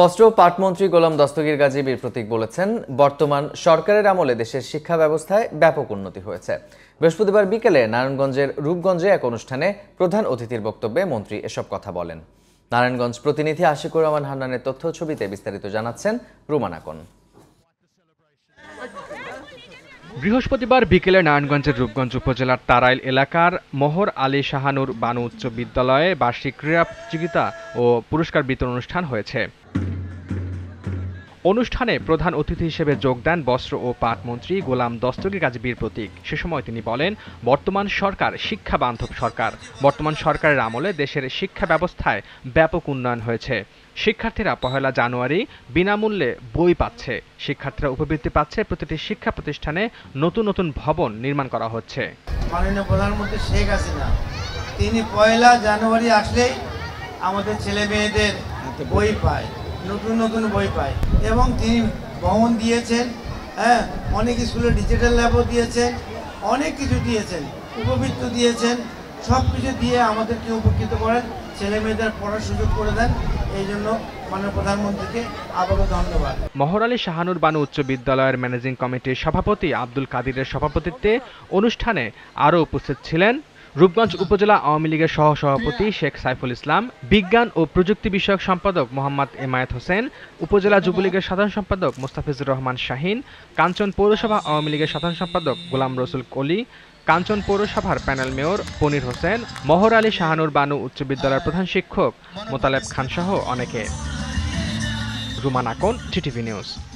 বস্ত্র পাটমন্ত্রী গোলাম দস্তগীর গাজী বীর প্রতীক বলেছেন বর্তমান সরকারের আমলে দেশের শিক্ষা ব্যবস্থায় ব্যাপক উন্নতি হয়েছে বৃহস্পতিবার বিকেলে নারায়ণগঞ্জের রূপগঞ্জে এক অনুষ্ঠানে প্রধান অতিথির বক্তব্যে মন্ত্রী এসব কথা বলেন নারায়ণগঞ্জ প্রতিনিধি আশিকুর রহমান হান্নানের তথ্য ছবিতে বিস্তারিত জানাচ্ছেন রুমানাকন বৃহস্পতিবার বিকেলে নারায়ণগঞ্জের রূপগঞ্জ উপজেলার তারাইল এলাকার মোহর আলী শাহানুর বানু উচ্চ বিদ্যালয়ে বার্ষিক ক্রীড়া প্রতিযোগিতা ও পুরস্কার বিতরণ অনুষ্ঠান হয়েছে অনুষ্ঠানে প্রধান অতিথি হিসেবে যোগ দেন বস্ত্র ও পাট মন্ত্রী গোলাম দস্তগীর কাজী বীর প্রতীক সে সময় তিনি বলেন বর্তমান সরকার শিক্ষা বান্ধব সরকার বর্তমান সরকারের আমলে দেশের শিক্ষা ব্যবস্থায় ব্যাপক উন্নয়ন হয়েছে শিক্ষার্থীরা পহেলা জানুয়ারি বিনামূল্যে বই পাচ্ছে শিক্ষার্থীরা উপবৃত্তি পাচ্ছে প্রতিটি শিক্ষা প্রতিষ্ঠানে নতুন নতুন ভবন নির্মাণ করা হচ্ছে মাননীয় প্রধানমন্ত্রী শেখ হাসিনা তিনি পয়লা জানুয়ারি আসলেই আমাদের ছেলে মেয়েদের বই পায় নতুন নতুন বই পায় এবং তিনি ভবন দিয়েছেন হ্যাঁ অনেক স্কুলে ডিজিটাল ল্যাবও দিয়েছেন অনেক কিছু দিয়েছেন উপবৃত্ত দিয়েছেন সব কিছু দিয়ে আমাদেরকে উপকৃত করেন ছেলেমেয়েদের পড়ার সুযোগ করে দেন এই জন্য প্রধানমন্ত্রীকে ধন্যবাদ মহরালী শাহানুর বানু উচ্চ বিদ্যালয়ের ম্যানেজিং কমিটির সভাপতি আব্দুল কাদিরের সভাপতিত্বে অনুষ্ঠানে আরও উপস্থিত ছিলেন রূপগঞ্জ উপজেলা আওয়ামী লীগের সহসভাপতি শেখ সাইফুল ইসলাম বিজ্ঞান ও প্রযুক্তি বিষয়ক সম্পাদক মোহাম্মদ এমায়েত হোসেন উপজেলা যুবলীগের সাধারণ সম্পাদক মোস্তাফিজুর রহমান শাহিন কাঞ্চন পৌরসভা আওয়ামী লীগের সাধারণ সম্পাদক গোলাম রসুল কলি কাঞ্চন পৌরসভার প্যানেল মেয়র পনির হোসেন মহর আলী শাহানুর বানু উচ্চ বিদ্যালয়ের প্রধান শিক্ষক মোতালেব খানসহ অনেকে রুমান আকন টিটিভি নিউজ